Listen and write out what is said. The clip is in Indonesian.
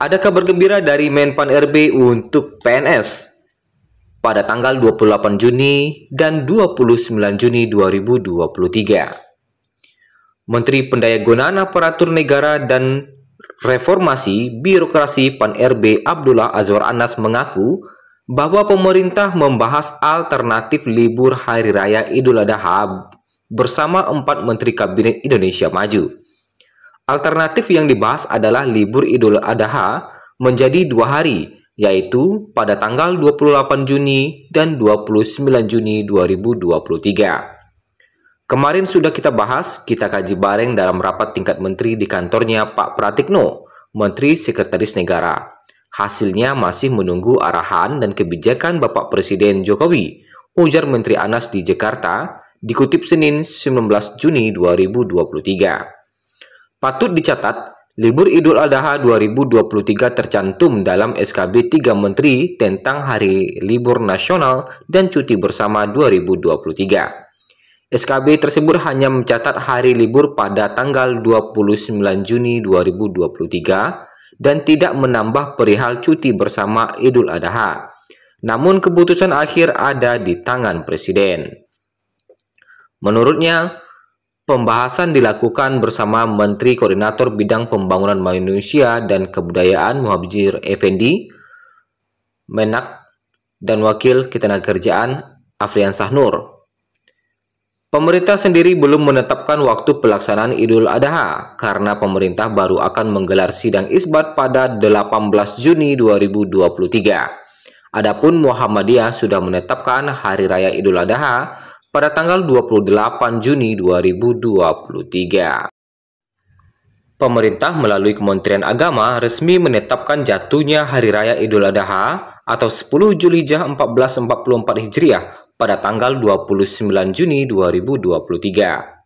Ada kabar gembira dari Menpan RB untuk PNS. Pada tanggal 28 Juni dan 29 Juni 2023, Menteri Pendayagunaan Aparatur Negara dan Reformasi Birokrasi Pan RB Abdullah Azwar Anas mengaku bahwa pemerintah membahas alternatif libur Hari Raya Idul Adha bersama empat Menteri Kabinet Indonesia Maju. Alternatif yang dibahas adalah libur Idul Adha menjadi dua hari, yaitu pada tanggal 28 Juni dan 29 Juni 2023. Kemarin sudah kita bahas, kita kaji bareng dalam rapat tingkat menteri di kantornya Pak Pratikno, Menteri Sekretaris Negara. Hasilnya masih menunggu arahan dan kebijakan Bapak Presiden Jokowi, ujar Menteri Anas di Jakarta, dikutip Senin 19 Juni 2023. Patut dicatat, libur Idul Adha 2023 tercantum dalam SKB 3 Menteri tentang Hari Libur Nasional dan Cuti Bersama 2023. SKB tersebut hanya mencatat hari libur pada tanggal 29 Juni 2023 dan tidak menambah perihal cuti bersama Idul Adha. Namun keputusan akhir ada di tangan Presiden. Menurutnya, pembahasan dilakukan bersama Menteri Koordinator Bidang Pembangunan Manusia dan Kebudayaan Muhajir Effendi, Menak, dan Wakil Ketenagakerjaan Afrian Sahnur. Pemerintah sendiri belum menetapkan waktu pelaksanaan Idul Adha karena pemerintah baru akan menggelar sidang isbat pada 18 Juni 2023. Adapun Muhammadiyah sudah menetapkan hari raya Idul Adha pada tanggal 28 Juni 2023. Pemerintah melalui Kementerian Agama resmi menetapkan jatuhnya hari raya Idul Adha atau 10 Juli 1444 Hijriah pada tanggal 29 Juni 2023.